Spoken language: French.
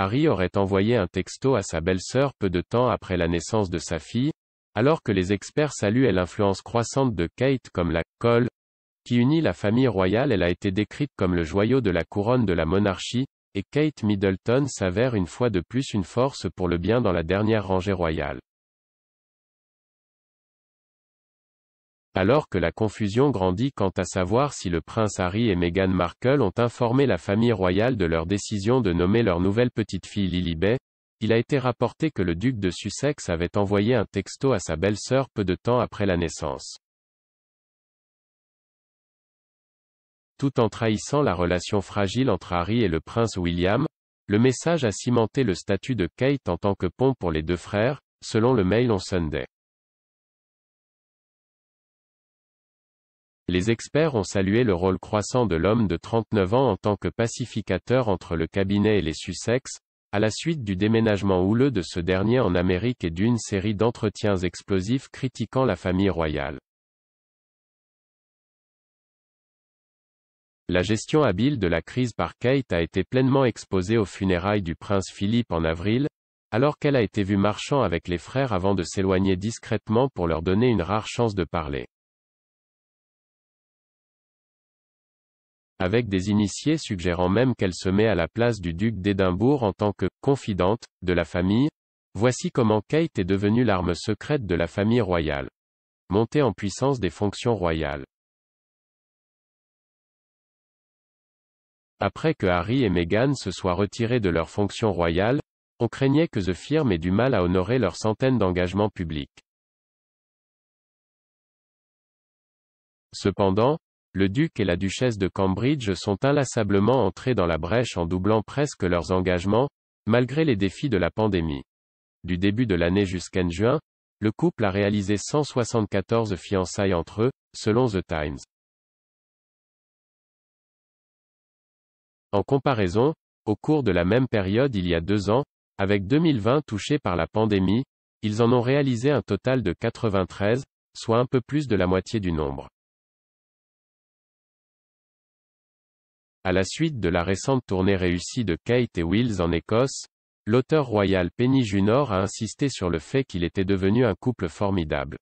Harry aurait envoyé un texto à sa belle-sœur peu de temps après la naissance de sa fille, alors que les experts saluaient l'influence croissante de Kate comme la colle, qui unit la famille royale, elle a été décrite comme le joyau de la couronne de la monarchie, et Kate Middleton s'avère une fois de plus une force pour le bien dans la dernière rangée royale. Alors que la confusion grandit quant à savoir si le prince Harry et Meghan Markle ont informé la famille royale de leur décision de nommer leur nouvelle petite-fille Lily il a été rapporté que le duc de Sussex avait envoyé un texto à sa belle-sœur peu de temps après la naissance. Tout en trahissant la relation fragile entre Harry et le prince William, le message a cimenté le statut de Kate en tant que pont pour les deux frères, selon le Mail on Sunday. Les experts ont salué le rôle croissant de l'homme de 39 ans en tant que pacificateur entre le cabinet et les Sussex, à la suite du déménagement houleux de ce dernier en Amérique et d'une série d'entretiens explosifs critiquant la famille royale. La gestion habile de la crise par Kate a été pleinement exposée aux funérailles du prince Philippe en avril, alors qu'elle a été vue marchant avec les frères avant de s'éloigner discrètement pour leur donner une rare chance de parler. avec des initiés suggérant même qu'elle se met à la place du duc d'Édimbourg en tant que confidente de la famille. Voici comment Kate est devenue l'arme secrète de la famille royale. Montée en puissance des fonctions royales. Après que Harry et Meghan se soient retirés de leurs fonctions royales, on craignait que The Firm ait du mal à honorer leurs centaines d'engagements publics. Cependant, le duc et la duchesse de Cambridge sont inlassablement entrés dans la brèche en doublant presque leurs engagements, malgré les défis de la pandémie. Du début de l'année jusqu'en juin, le couple a réalisé 174 fiançailles entre eux, selon The Times. En comparaison, au cours de la même période il y a deux ans, avec 2020 touchés par la pandémie, ils en ont réalisé un total de 93, soit un peu plus de la moitié du nombre. À la suite de la récente tournée réussie de Kate et Wills en Écosse, l'auteur royal Penny Junor a insisté sur le fait qu'il était devenu un couple formidable.